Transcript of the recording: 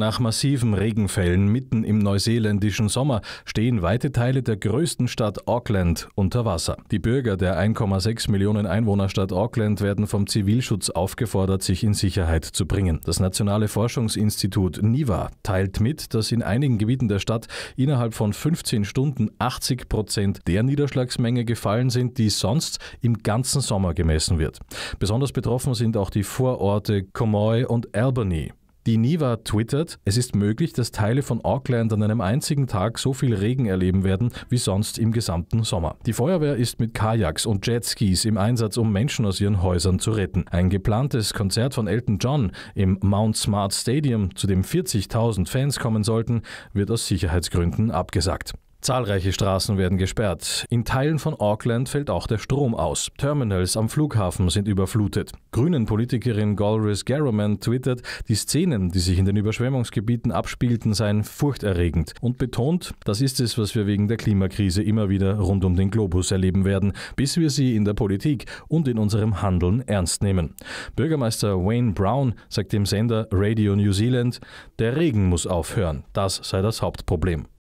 Nach massiven Regenfällen mitten im neuseeländischen Sommer stehen weite Teile der größten Stadt Auckland unter Wasser. Die Bürger der 1,6 Millionen Einwohnerstadt Auckland werden vom Zivilschutz aufgefordert, sich in Sicherheit zu bringen. Das Nationale Forschungsinstitut NIVA teilt mit, dass in einigen Gebieten der Stadt innerhalb von 15 Stunden 80 Prozent der Niederschlagsmenge gefallen sind, die sonst im ganzen Sommer gemessen wird. Besonders betroffen sind auch die Vororte Comoy und Albany. Die Niva twittert, es ist möglich, dass Teile von Auckland an einem einzigen Tag so viel Regen erleben werden wie sonst im gesamten Sommer. Die Feuerwehr ist mit Kajaks und Jetskis im Einsatz, um Menschen aus ihren Häusern zu retten. Ein geplantes Konzert von Elton John im Mount Smart Stadium, zu dem 40.000 Fans kommen sollten, wird aus Sicherheitsgründen abgesagt. Zahlreiche Straßen werden gesperrt. In Teilen von Auckland fällt auch der Strom aus. Terminals am Flughafen sind überflutet. Grünen-Politikerin Golris Garraman twittert, die Szenen, die sich in den Überschwemmungsgebieten abspielten, seien furchterregend und betont, das ist es, was wir wegen der Klimakrise immer wieder rund um den Globus erleben werden, bis wir sie in der Politik und in unserem Handeln ernst nehmen. Bürgermeister Wayne Brown sagt dem Sender Radio New Zealand, der Regen muss aufhören. Das sei das Hauptproblem.